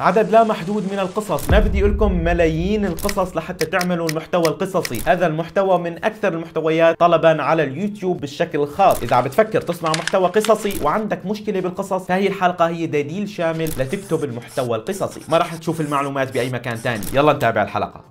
عدد لا محدود من القصص ما بدي لكم ملايين القصص لحتى تعملوا المحتوى القصصي هذا المحتوى من أكثر المحتويات طلبا على اليوتيوب بالشكل الخاص إذا عم بتفكر تصنع محتوى قصصي وعندك مشكلة بالقصص فهي الحلقة هي دليل شامل لتكتب المحتوى القصصي ما راح تشوف المعلومات بأي مكان ثاني يلا نتابع الحلقة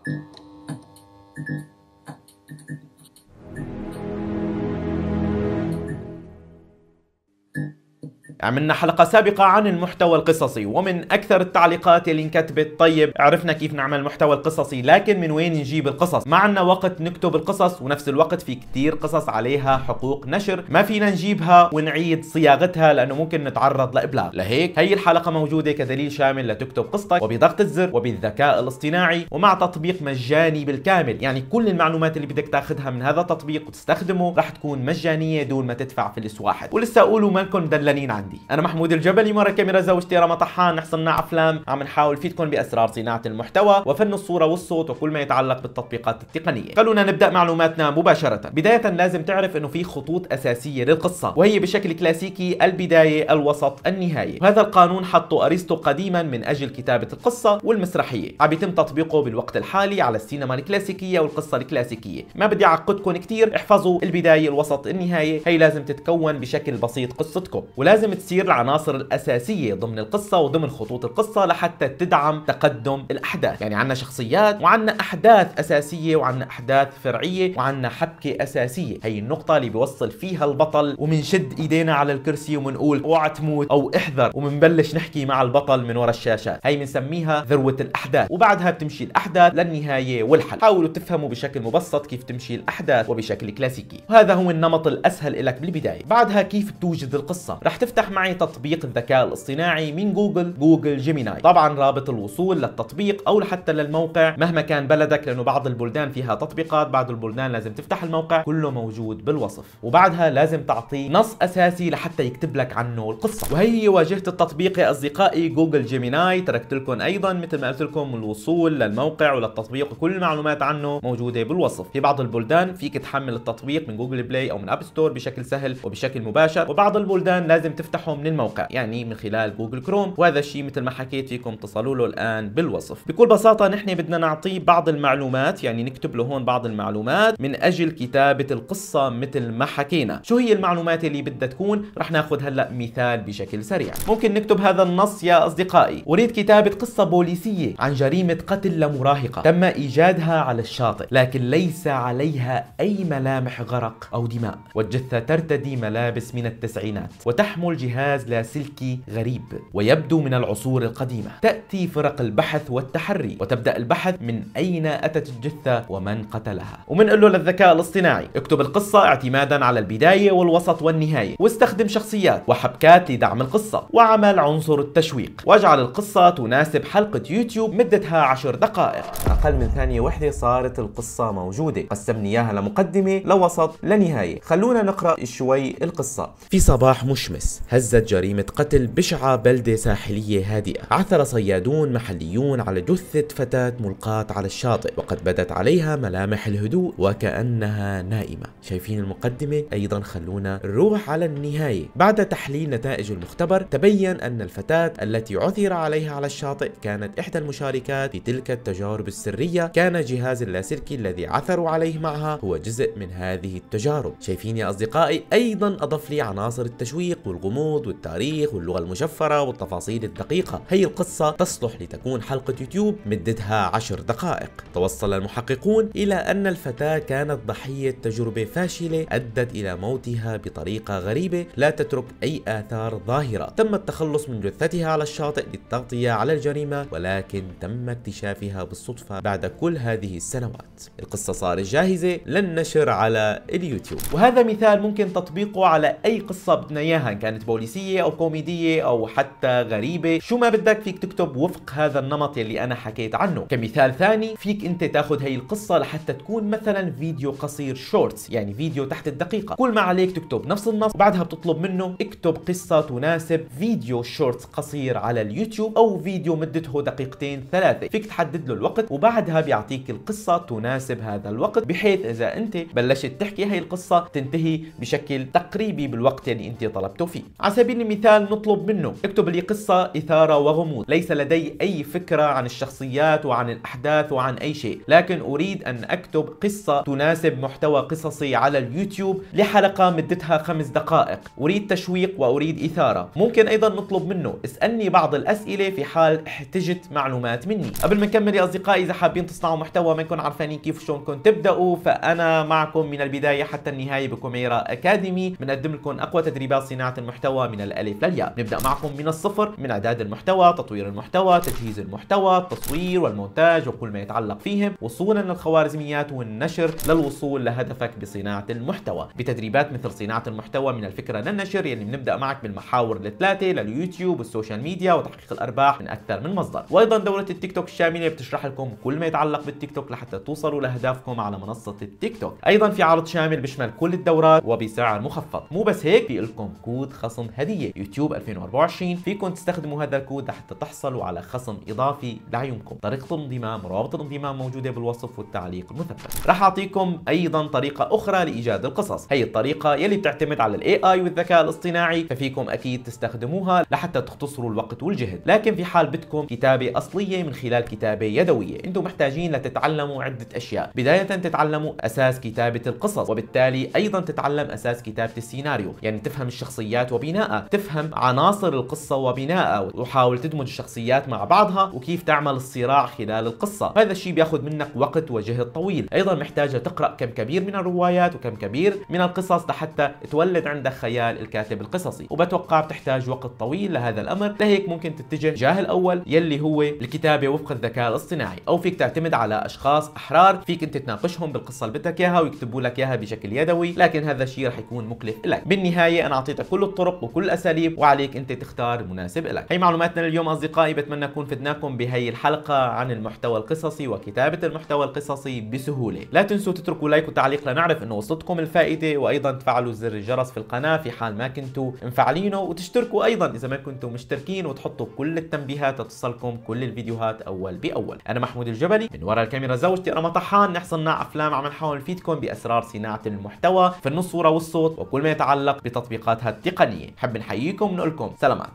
عملنا حلقة سابقة عن المحتوى القصصي ومن أكثر التعليقات اللي انكتبت طيب عرفنا كيف نعمل محتوى القصصي لكن من وين نجيب القصص ما عندنا وقت نكتب القصص ونفس الوقت في كتير قصص عليها حقوق نشر ما فينا نجيبها ونعيد صياغتها لأنه ممكن نتعرض لإبلاغ لهيك هي الحلقة موجودة كدليل شامل لتكتب قصتك وبضغط الزر وبالذكاء الاصطناعي ومع تطبيق مجاني بالكامل يعني كل المعلومات اللي بدك تاخذها من هذا التطبيق وتستخدمه راح تكون مجانية دون ما تدفع فلس واحد ولسه قولوا مالكم دلالين عندي عندي انا محمود الجبلي كاميرا زوجتي رمى طحان نحصلنا على افلام عم نحاول نفيدكم باسرار صناعه المحتوى وفن الصوره والصوت وكل ما يتعلق بالتطبيقات التقنيه خلونا نبدا معلوماتنا مباشره بدايه لازم تعرف انه في خطوط اساسيه للقصه وهي بشكل كلاسيكي البدايه الوسط النهايه وهذا القانون حطه ارسطو قديما من اجل كتابه القصه والمسرحيه عم يتم تطبيقه بالوقت الحالي على السينما الكلاسيكيه والقصه الكلاسيكيه ما بدي اعقدكم كثير احفظوا البدايه الوسط النهايه هي لازم تتكون بشكل بسيط قصتكم ولازم بتصير العناصر الاساسيه ضمن القصه وضمن خطوط القصه لحتى تدعم تقدم الاحداث يعني عندنا شخصيات وعندنا احداث اساسيه وعندنا احداث فرعيه وعندنا حبكه اساسيه هي النقطه اللي بيوصل فيها البطل ومنشد ايدينا على الكرسي ومنقول اوعى تموت او احذر ومنبلش نحكي مع البطل من ورا الشاشات هي بنسميها ذروه الاحداث وبعدها بتمشي الاحداث للنهايه والحل حاولوا تفهموا بشكل مبسط كيف تمشي الاحداث وبشكل كلاسيكي وهذا هو النمط الاسهل لك بالبدايه بعدها كيف بتوجد القصه رح تفتح معي تطبيق الذكاء الاصطناعي من جوجل جوجل جيميناي طبعا رابط الوصول للتطبيق او حتى للموقع مهما كان بلدك لانه بعض البلدان فيها تطبيقات بعض البلدان لازم تفتح الموقع كله موجود بالوصف وبعدها لازم تعطيه نص اساسي لحتى يكتب لك عنه القصه وهي واجهه التطبيق يا اصدقائي جوجل جيميناي تركت لكم ايضا مثل ما قلت لكم الوصول للموقع وللتطبيق وكل المعلومات عنه موجوده بالوصف في بعض البلدان فيك تحمل التطبيق من جوجل بلاي او من اب ستور بشكل سهل وبشكل مباشر وبعض البلدان لازم تفتح من للموقع يعني من خلال جوجل كروم وهذا الشيء مثل ما حكيت فيكم اتصلوا له الان بالوصف بكل بساطه نحن بدنا نعطيه بعض المعلومات يعني نكتب له هون بعض المعلومات من اجل كتابه القصه مثل ما حكينا شو هي المعلومات اللي بدها تكون رح ناخذ هلا مثال بشكل سريع ممكن نكتب هذا النص يا اصدقائي اريد كتابه قصه بوليسيه عن جريمه قتل لمراهقه تم ايجادها على الشاطئ لكن ليس عليها اي ملامح غرق او دماء والجثه ترتدي ملابس من التسعينات وتحمل جهاز لاسلكي غريب ويبدو من العصور القديمة تأتي فرق البحث والتحري وتبدأ البحث من أين أتت الجثة ومن قتلها ومن له للذكاء الاصطناعي اكتب القصة اعتمادا على البداية والوسط والنهاية واستخدم شخصيات وحبكات لدعم القصة وعمل عنصر التشويق واجعل القصة تناسب حلقة يوتيوب مدتها 10 دقائق أقل من ثانية وحدة صارت القصة موجودة قسمني إياها لمقدمة لوسط لنهاية خلونا نقرأ شوي القصة في صباح مشمس هزت جريمة قتل بشعة بلدة ساحلية هادئة عثر صيادون محليون على جثة فتاة ملقاة على الشاطئ وقد بدت عليها ملامح الهدوء وكأنها نائمة شايفين المقدمة أيضا خلونا نروح على النهاية بعد تحليل نتائج المختبر تبين أن الفتاة التي عثر عليها على الشاطئ كانت إحدى المشاركات في تلك التجارب السرية كان جهاز اللاسلكي الذي عثروا عليه معها هو جزء من هذه التجارب شايفين يا أصدقائي أيضا أضف لي عناصر التشويق والغموض الغموض والتاريخ واللغة المشفرة والتفاصيل الدقيقة هي القصة تصلح لتكون حلقة يوتيوب مدتها عشر دقائق توصل المحققون إلى أن الفتاة كانت ضحية تجربة فاشلة أدت إلى موتها بطريقة غريبة لا تترك أي آثار ظاهرة تم التخلص من جثتها على الشاطئ للتغطية على الجريمة ولكن تم اكتشافها بالصدفة بعد كل هذه السنوات القصة صارت جاهزة للنشر على اليوتيوب وهذا مثال ممكن تطبيقه على أي قصة بدنا إياها كانت بوليسيه او كوميديه او حتى غريبه شو ما بدك فيك تكتب وفق هذا النمط يلي انا حكيت عنه كمثال ثاني فيك انت تاخذ هي القصه لحتى تكون مثلا فيديو قصير شورتس يعني فيديو تحت الدقيقه كل ما عليك تكتب نفس النص وبعدها بتطلب منه اكتب قصه تناسب فيديو شورتس قصير على اليوتيوب او فيديو مدته دقيقتين ثلاثه فيك تحدد له الوقت وبعدها بيعطيك القصه تناسب هذا الوقت بحيث اذا انت بلشت تحكي هي القصه تنتهي بشكل تقريبي بالوقت اللي انت طلبته فيه على سبيل المثال نطلب منه اكتب لي قصة إثارة وغموض ليس لدي أي فكرة عن الشخصيات وعن الأحداث وعن أي شيء لكن أريد أن أكتب قصة تناسب محتوى قصصي على اليوتيوب لحلقة مدتها خمس دقائق أريد تشويق وأريد إثارة ممكن أيضا نطلب منه اسألني بعض الأسئلة في حال احتجت معلومات مني قبل ما نكمل يا أصدقائي إذا حابين تصنعوا محتوى ما يكون عارفين كيف شلونكم تبدأوا فأنا معكم من البداية حتى النهاية بكوميرا أكاديمي بنقدم لكم أقوى تدريبات صناعة المحتوى المحتوى من الألف للياء نبدأ معكم من الصفر من إعداد المحتوى تطوير المحتوى تجهيز المحتوى التصوير والمونتاج وكل ما يتعلق فيهم وصولا للخوارزميات والنشر للوصول لهدفك بصناعة المحتوى بتدريبات مثل صناعة المحتوى من الفكرة للنشر يلي بنبدأ معك بالمحاور الثلاثة لليوتيوب والسوشيال ميديا وتحقيق الأرباح من أكثر من مصدر وأيضا دورة التيك توك الشاملة بتشرح لكم كل ما يتعلق بالتيك توك لحتى توصلوا لأهدافكم على منصة التيك توك أيضا في عرض شامل بيشمل كل الدورات وبسعر مخفض مو بس هيك في لكم كود خصم خصم هدية يوتيوب 2024 فيكم تستخدموا هذا الكود لحتى تحصلوا على خصم إضافي لعيونكم طريقة الانضمام روابط الانضمام موجودة بالوصف والتعليق المثبت راح أعطيكم أيضا طريقة أخرى لإيجاد القصص هي الطريقة يلي بتعتمد على الاي اي والذكاء الاصطناعي ففيكم أكيد تستخدموها لحتى تختصروا الوقت والجهد لكن في حال بدكم كتابة أصلية من خلال كتابة يدوية أنتم محتاجين لتتعلموا عدة أشياء بداية تتعلموا أساس كتابة القصص وبالتالي أيضا تتعلم أساس كتابة السيناريو يعني تفهم الشخصيات وبين بناءها تفهم عناصر القصة وبناءها وحاول تدمج الشخصيات مع بعضها وكيف تعمل الصراع خلال القصة هذا الشيء بياخذ منك وقت وجهد طويل ايضا محتاجة تقرأ كم كبير من الروايات وكم كبير من القصص لحتى تولد عندك خيال الكاتب القصصي وبتوقع بتحتاج وقت طويل لهذا الامر لهيك ممكن تتجه جاه الاول يلي هو الكتابة وفق الذكاء الاصطناعي او فيك تعتمد على اشخاص احرار فيك انت تناقشهم بالقصة اللي بدك اياها ويكتبوا لك اياها بشكل يدوي لكن هذا الشيء رح يكون مكلف لك بالنهاية انا اعطيتك كل الطرق وكل الاساليب وعليك انت تختار مناسب لك هي معلوماتنا لليوم اصدقائي بتمنى اكون فدناكم بهي الحلقه عن المحتوى القصصي وكتابه المحتوى القصصي بسهوله لا تنسوا تتركوا لايك وتعليق لنعرف انه وصلتكم الفائده وايضا تفعلوا زر الجرس في القناه في حال ما كنتوا مفعلينه وتشتركوا ايضا اذا ما كنتوا مشتركين وتحطوا كل التنبيهات لتصلكم كل الفيديوهات اول باول انا محمود الجبلي من وراء الكاميرا زوجتي رمى طحان نحصلنا افلام عم نحاول نفيدكم باسرار صناعه المحتوى فن الصوره والصوت وكل ما يتعلق بتطبيقاتها التقنيه ثانيه حب نحييكم ونقولكم سلامات